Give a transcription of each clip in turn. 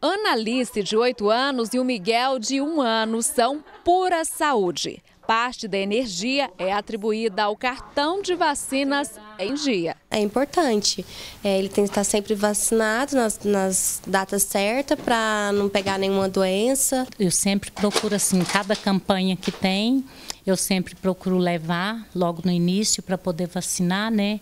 Ana Alice, de 8 anos, e o Miguel, de 1 ano, são pura saúde. Parte da energia é atribuída ao cartão de vacinas em dia. É importante. É, ele tem que estar sempre vacinado nas, nas datas certas para não pegar nenhuma doença. Eu sempre procuro, assim, cada campanha que tem, eu sempre procuro levar logo no início para poder vacinar, né?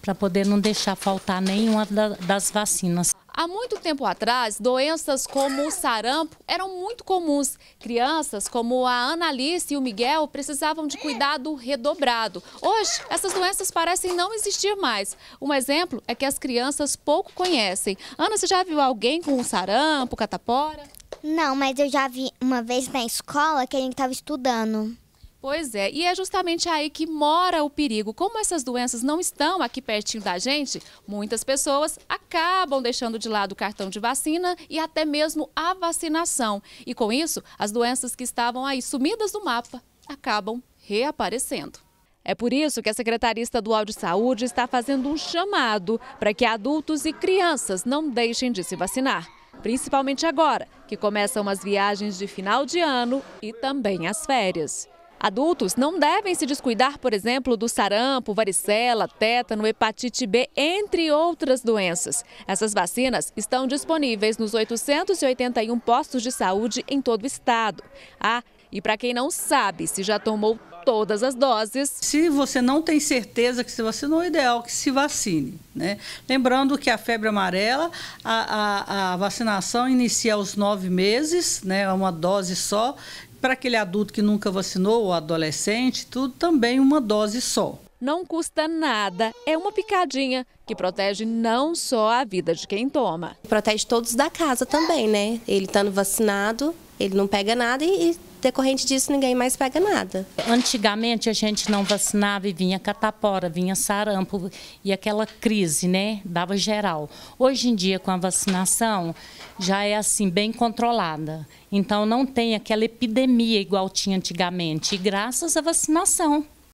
Para poder não deixar faltar nenhuma das vacinas. Há muito tempo atrás, doenças como o sarampo eram muito comuns. Crianças como a Analice e o Miguel precisavam de cuidado redobrado. Hoje, essas doenças parecem não existir mais. Um exemplo é que as crianças pouco conhecem. Ana, você já viu alguém com sarampo, catapora? Não, mas eu já vi uma vez na escola que a gente estava estudando. Pois é, e é justamente aí que mora o perigo. Como essas doenças não estão aqui pertinho da gente, muitas pessoas acabam deixando de lado o cartão de vacina e até mesmo a vacinação. E com isso, as doenças que estavam aí sumidas do mapa acabam reaparecendo. É por isso que a Secretaria Estadual de Saúde está fazendo um chamado para que adultos e crianças não deixem de se vacinar, principalmente agora, que começam as viagens de final de ano e também as férias. Adultos não devem se descuidar, por exemplo, do sarampo, varicela, tétano, hepatite B, entre outras doenças. Essas vacinas estão disponíveis nos 881 postos de saúde em todo o estado. Ah, e para quem não sabe se já tomou todas as doses. Se você não tem certeza que se vacinou, é ideal que se vacine. Né? Lembrando que a febre amarela, a, a, a vacinação inicia aos nove meses, né? É uma dose só, para aquele adulto que nunca vacinou, ou adolescente, tudo também uma dose só. Não custa nada, é uma picadinha que protege não só a vida de quem toma. Protege todos da casa também, né? Ele estando vacinado, ele não pega nada e, e decorrente disso ninguém mais pega nada. Antigamente a gente não vacinava e vinha catapora, vinha sarampo e aquela crise, né? Dava geral. Hoje em dia com a vacinação já é assim bem controlada. Então não tem aquela epidemia igual tinha antigamente, graças à vacinação.